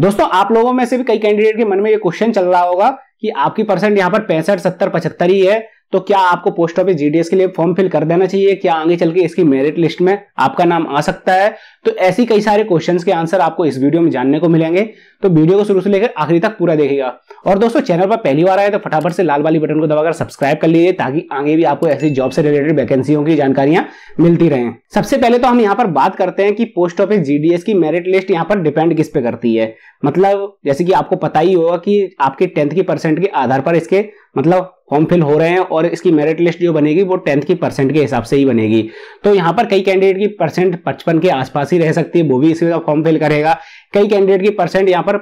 दोस्तों आप लोगों में से भी कई कैंडिडेट के मन में ये क्वेश्चन चल रहा होगा कि आपकी परसेंट यहाँ पर पैंसठ सत्तर पचहत्तर ही है तो क्या आपको पोस्ट ऑफिस जीडीएस के लिए फॉर्म फिल कर देना चाहिए क्या आगे चल के इसकी मेरिट लिस्ट में आपका नाम आ सकता है तो ऐसी कई सारे क्वेश्चंस के आंसर आपको इस वीडियो में जानने को मिलेंगे तो वीडियो को शुरू से लेकर आखिरी तक पूरा देखेगा और दोस्तों चैनल पर पहली बार आए तो फटाफट से लाल वाली बटन को दबाकर सब्सक्राइब कर लीजिए ताकि आगे भी आपको ऐसी जॉब से रिलेटेड वैकेंसियों की जानकारियां मिलती रहे सबसे पहले तो हम यहाँ पर बात करते हैं कि पोस्ट ऑफिस जीडीएस की मेरिट लिस्ट यहाँ पर डिपेंड किस पे करती है मतलब जैसे कि आपको पता ही होगा कि आपके टेंथ की परसेंट के आधार पर इसके मतलब फॉर्म फिल हो रहे हैं और इसकी मेरिट लिस्ट जो बनेगी वो टेंथ की परसेंट के हिसाब से ही बनेगी तो यहाँ पर कई कैंडिडेट की परसेंट पचपन के आसपास ही रह सकती है वो भी इसी फॉर्म फिल करेगा कई कैंडिडेट की परसेंट यहाँ पर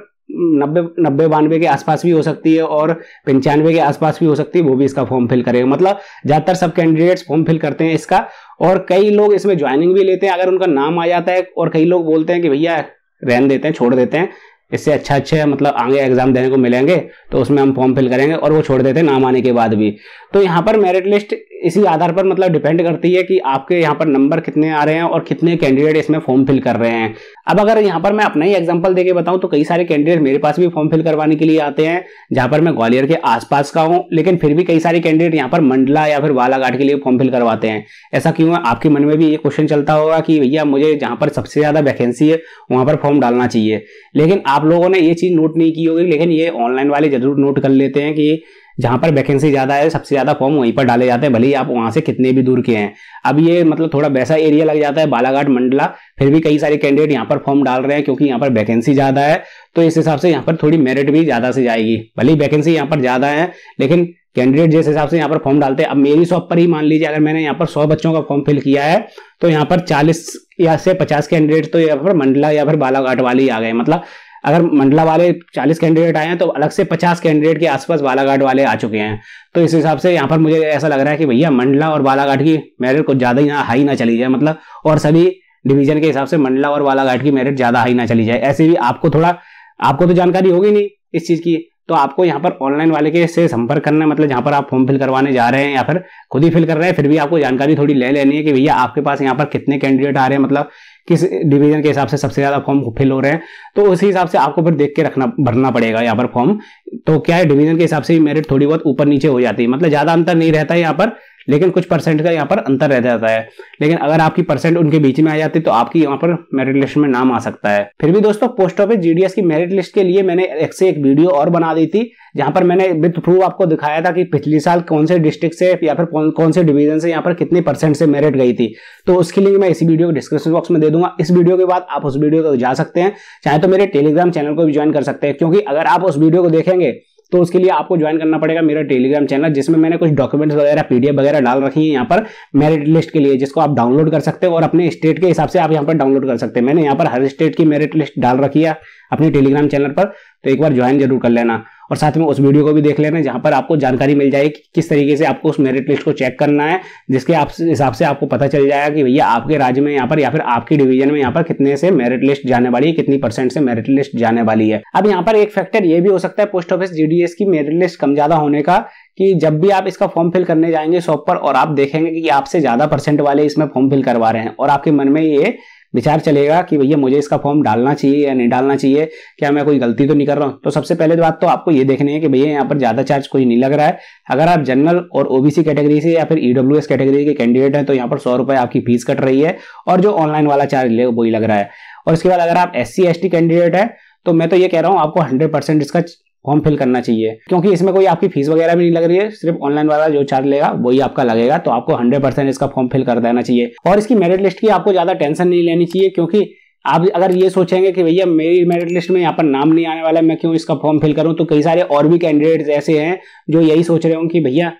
नब्बे नब्बे बानवे के आसपास भी हो सकती है और पंचानवे के आसपास भी हो सकती है वो भी इसका फॉर्म फिल करेगा मतलब ज़्यादातर सब कैंडिडेट्स फॉर्म फिल करते हैं इसका और कई लोग इसमें ज्वाइनिंग भी लेते हैं अगर उनका नाम आ जाता है और कई लोग बोलते हैं कि भैया रहन देते हैं छोड़ देते हैं इससे अच्छा अच्छे मतलब आगे एग्जाम देने को मिलेंगे तो उसमें हम फॉर्म फिल करेंगे और वो छोड़ देते हैं नाम आने के बाद भी तो यहाँ पर मेरिट लिस्ट इसी आधार पर मतलब डिपेंड करती है कि आपके यहाँ पर नंबर कितने आ रहे हैं और कितने कैंडिडेट इसमें फॉर्म फिल कर रहे हैं अब अगर यहाँ पर मैं अपना ही एग्जाम्पल देके बताऊं तो कई सारे कैंडिडेट मेरे पास भी फॉर्म फिल करवाने के लिए आते हैं जहां पर मैं ग्वालियर के आसपास का हूँ लेकिन फिर भी कई सारे कैंडिडेट यहाँ पर मंडला या फिर बालाघाट के लिए फॉर्म फिल करवाते हैं ऐसा क्यों है आपके मन में भी ये क्वेश्चन चलता होगा कि भैया मुझे जहाँ पर सबसे ज्यादा वैकेंसी है वहां पर फॉर्म डालना चाहिए लेकिन आप लोगों ने ये चीज नोट नहीं की होगी लेकिन ये ऑनलाइन वाले जरूर नोट कर लेते हैं कि जहां पर वैकेंसी ज्यादा है सबसे ज्यादा फॉर्म वहीं पर डाले जाते हैं भले ही आप वहां से कितने भी दूर के हैं अब ये मतलब थोड़ा वैसा एरिया लग जाता है बालाघाट मंडला फिर भी कई सारे कैंडिडेट यहाँ पर फॉर्म डाल रहे हैं क्योंकि यहाँ पर वैकेंसी ज्यादा है तो इस हिसाब से यहाँ पर थोड़ी मेरिट भी ज्यादा से जाएगी भले ही वैकेंसी यहाँ पर ज्यादा है लेकिन कैंडिडेट जिस हिसाब से यहाँ पर फॉर्म डालते हैं अब मेरी शॉप पर ही मान लीजिए अगर मैंने यहाँ पर सौ बच्चों का फॉर्म फिल किया है तो यहाँ पर चालीस या से पचास कैंडिडेट तो यहाँ पर मंडला या फिर बालाघाट वाले ही आ गए मतलब अगर मंडला वाले 40 कैंडिडेट आए हैं तो अलग से 50 कैंडिडेट के आसपास बालाघाट वाले आ चुके हैं तो इस हिसाब से यहाँ पर मुझे ऐसा लग रहा है कि भैया मंडला और बालाघाट की मेरिट कुछ ज़्यादा ही ना हाई ना चली जाए मतलब और सभी डिवीजन के हिसाब से मंडला और बालाघाट की मेरिट ज़्यादा हाई ना चली जाए ऐसे भी आपको थोड़ा आपको तो जानकारी होगी नहीं इस चीज़ की तो आपको यहाँ पर ऑनलाइन वाले के से संपर्क करना है मतलब जहाँ पर आप फॉर्म फिल करवाने जा रहे हैं या फिर खुद ही फिल कर रहे हैं फिर भी आपको जानकारी थोड़ी ले लेनी है कि भैया आपके पास यहाँ पर कितने कैंडिडेट आ रहे हैं मतलब किस डिवीजन के हिसाब से सबसे ज़्यादा फॉर्म फिल हो रहे हैं तो उसी हिसाब से आपको फिर देख के रखना भरना पड़ेगा यहाँ पर फॉर्म तो क्या है डिवीजन के हिसाब से मेरिट थोड़ी बहुत ऊपर नीचे हो जाती है मतलब ज़्यादा अंतर नहीं रहता है यहाँ पर लेकिन कुछ परसेंट का यहाँ पर अंतर रह जाता है लेकिन अगर आपकी परसेंट उनके बीच में आ जाती तो आपकी यहाँ पर मेरिट लिस्ट में नाम आ सकता है फिर भी दोस्तों पोस्ट ऑफिस जीडीएस की मेरिट लिस्ट के लिए मैंने एक से एक वीडियो और बना दी थी जहां पर मैंने विथ प्रूफ आपको दिखाया था कि पिछले साल कौन से डिस्ट्रिक्ट से या फिर कौन, कौन से डिवीजन से यहाँ पर कितने परसेंट से मेरिट गई थी तो उसकी लिंक मैं इसी वीडियो को डिस्क्रिप्शन बॉक्स में दे दूंगा इस वीडियो के बाद आप उस वीडियो को जा सकते हैं चाहे तो मेरे टेलीग्राम चैनल को भी ज्वाइन कर सकते हैं क्योंकि अगर आप उस वीडियो को देखेंगे तो उसके लिए आपको ज्वाइन करना पड़ेगा मेरा टेलीग्राम चैनल जिसमें मैंने कुछ डॉक्यूमेंट्स वगैरह पीडीएफ वगैरह डाल रखी है यहाँ पर मेरिट लिस्ट के लिए जिसको आप डाउनलोड कर सकते हो और अपने स्टेट के हिसाब से आप यहाँ पर डाउनलोड कर सकते हैं मैंने यहाँ पर हर स्टेट की मेरिट लिस्ट डाल रखी है अपने टेलीग्राम चैनल पर तो एक बार ज्वाइन जरूर कर लेना और साथ में उस वीडियो को भी देख लेना जहां पर आपको जानकारी मिल जाएगी कि किस तरीके से आपको उस मेरिट लिस्ट को चेक करना है जिसके आप हिसाब से आपको पता चल जाएगा कि भैया आपके राज्य में यहाँ पर या फिर आपके डिवीजन में यहाँ पर कितने से मेरिट लिस्ट जाने वाली है कितनी परसेंट से मेरिट लिस्ट जाने वाली है अब यहाँ पर एक फैक्टर ये भी हो सकता है पोस्ट ऑफिस जीडीएस की मेरिट लिस्ट कम ज्यादा होने का कि जब भी आप इसका फॉर्म फिल करने जाएंगे शॉप पर और आप देखेंगे कि आपसे ज्यादा परसेंट वाले इसमें फॉर्म फिल करवा रहे हैं और आपके मन में ये विचार चलेगा कि भैया मुझे इसका फॉर्म डालना चाहिए या नहीं डालना चाहिए क्या मैं कोई गलती तो नहीं कर रहा हूँ तो सबसे पहले तो बात तो आपको ये देखनी है कि भैया यहाँ पर ज्यादा चार्ज कोई नहीं लग रहा है अगर आप जनरल और ओबीसी कैटेगरी से या फिर ईडब्ल्यू कैटेगरी के कैंडिडेट हैं तो यहाँ पर सौ आपकी फीस कट रही है और जो ऑनलाइन वाला चार्ज ले वही लग रहा है और उसके बाद अगर आप एस सी कैंडिडेट है तो मैं तो ये कह रहा हूँ आपको हंड्रेड इसका फॉर्म फिल करना चाहिए क्योंकि इसमें कोई आपकी फीस वगैरह भी नहीं लग रही है सिर्फ ऑनलाइन वाला जो चार्ज लेगा वही आपका लगेगा तो आपको हंड्रेड परसेंट इसका फॉर्म फिल कर देना चाहिए और इसकी मेरिट लिस्ट की आपको ज्यादा टेंशन नहीं लेनी चाहिए क्योंकि आप अगर ये सोचेंगे कि भैया मेरी मेरिट लिस्ट में यहाँ पर नाम नहीं आने वाला है मैं क्यों इसका फॉर्म फिल करूँ तो कई सारे और भी कैंडिडेट्स ऐसे हैं जो यही सोच रहे हों कि भैया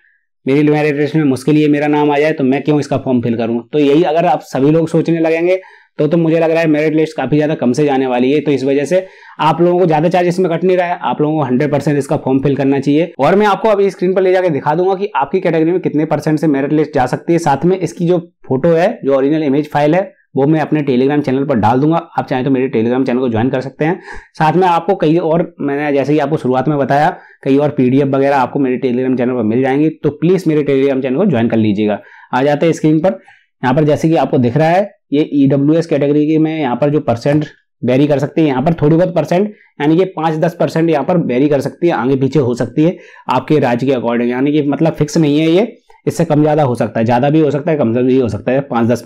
मेरी मेरिट लिस्ट में मुश्किल ही मेरा नाम आ जाए तो मैं क्यों इसका फॉर्म फिल करूँ तो यही अगर आप सभी लोग सोचने लगेंगे तो तो मुझे लग रहा है मेरिट लिस्ट काफी ज्यादा कम से जाने वाली है तो इस वजह से आप लोगों को ज्यादा चार्ज इसमें कट नहीं रहा है आप लोगों को हंड्रेड परसेंट इसका फॉर्म फिल करना चाहिए और मैं आपको अभी स्क्रीन पर ले जाकर दिखा दूंगा कि आपकी कैटेगरी में कितने परसेंट से मेरिट लिस्ट जा सकती है साथ में इसकी जो फोटो है जो ऑरिजिनल इमेज फाइल है वो मैं अपने टेलीग्राम चैनल पर डाल दूंगा आप चाहें तो मेरे टेलीग्राम चैनल को ज्वाइन कर सकते हैं साथ में आपको कई और मैंने जैसे ही आपको शुरुआत में बताया कई और पीडीएफ वगैरह आपको मेरे टेलीग्राम चैनल पर मिल जाएंगी तो प्लीज मेरे टेलीग्राम चैनल को ज्वाइन कर लीजिएगा आ जाते हैं स्क्रीन पर यहाँ पर जैसे कि आपको दिख रहा है ये ईडब्ल्यू एस कैटेगरी के में यहाँ पर जो परसेंट वेरी कर सकती है यहाँ पर थोड़ी बहुत परसेंट यानी कि पाँच दस परसेंट यहाँ पर वेरी कर सकती है आगे पीछे हो सकती है आपके राज्य के अकॉर्डिंग यानी कि मतलब फिक्स नहीं है ये इससे कम ज़्यादा हो सकता है ज़्यादा भी हो सकता है कम भी हो सकता है पाँच दस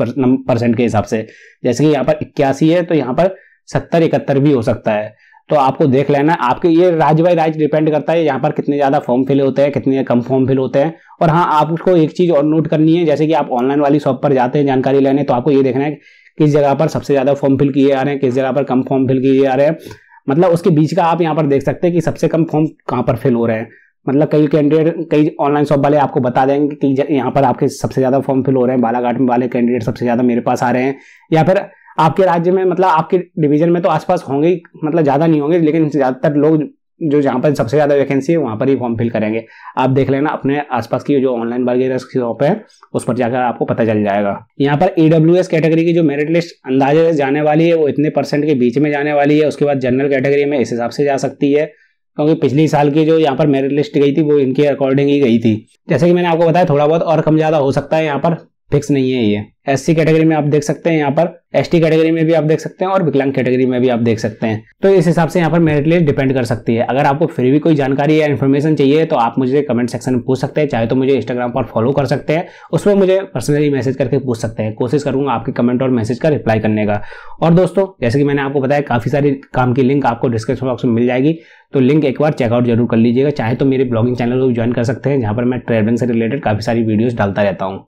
परसेंट के हिसाब से जैसे कि यहाँ पर इक्यासी है तो यहाँ पर सत्तर इकहत्तर भी हो सकता है तो आपको देख लेना आपके ये राज्य बाई राज्य डिपेंड करता है यहाँ पर कितने ज़्यादा फॉर्म फिल होते हैं कितने कम फॉर्म फिल होते हैं और हाँ आपको एक चीज़ और नोट करनी है जैसे कि आप ऑनलाइन वाली शॉप पर जाते हैं जानकारी लेने तो आपको ये देखना है किस जगह पर सबसे ज़्यादा फॉर्म फिल किए जा रहे हैं किस जगह पर कम फॉर्म फिल किए जा रहे हैं मतलब उसके बीच का आप यहाँ पर देख सकते हैं कि सबसे कम फॉर्म कहाँ पर फिल हो रहे हैं मतलब कई कैंडिडेट कई ऑनलाइन शॉप वाले आपको बता देंगे कि यहाँ पर आपके सबसे ज़्यादा फॉर्म फिल हो रहे हैं बालाघाट में वाले कैंडिडेट सबसे ज़्यादा मेरे पास आ रहे हैं या फिर आपके राज्य में मतलब आपके डिवीजन में तो आसपास होंगे ही मतलब ज़्यादा नहीं होंगे लेकिन ज़्यादातर लोग जो जहाँ पर सबसे ज़्यादा वैकेंसी है वहाँ पर ही फॉर्म फिल करेंगे आप देख लेना अपने आसपास की जो ऑनलाइन वगैरह की शॉप है उस पर जाकर आपको पता चल जाएगा यहाँ पर ई कैटेगरी की जो मेरिट लिस्ट अंदाजे जाने वाली है वो इतने परसेंट के बीच में जाने वाली है उसके बाद जनरल कैटेगरी में इस हिसाब से जा सकती है क्योंकि पिछली साल की जो यहाँ पर मेरिट लिस्ट गई थी वो इनके अकॉर्डिंग ही गई थी जैसे कि मैंने आपको बताया थोड़ा बहुत और कम ज़्यादा हो सकता है यहाँ पर फिक्स नहीं है ये एस कैटेगरी में आप देख सकते हैं यहाँ पर एस कैटेगरी में भी आप देख सकते हैं और विकलांग कैटेगरी में भी आप देख सकते हैं तो इस हिसाब से यहाँ पर मेरिट लिस्ट डिपेंड कर सकती है अगर आपको फिर भी कोई जानकारी या इन्फॉर्मेशन चाहिए तो आप मुझे कमेंट सेक्शन में पूछ सकते हैं चाहे तो मुझे इंस्टाग्राम पर फॉलो कर सकते हैं उसमें मुझे पर्सनली मैसेज करके पूछ सकते हैं कोशिश करूंगा आपके कमेंट और मैसेज का रिप्लाई करने का और दोस्तों जैसे कि मैंने आपको बताया काफ़ी सारी काम की लिंक आपको डिस्क्रिप्शन बॉक्स में मिल जाएगी तो लिंक एक बार चेकआउट जरूर कर लीजिएगा चाहे तो मेरे ब्लॉगिंग चैनल को ज्वाइन कर सकते हैं जहाँ पर मैं ट्रेवलिंग से रिलेटेड काफ़ी सारी वीडियोज़ डालता रहता हूँ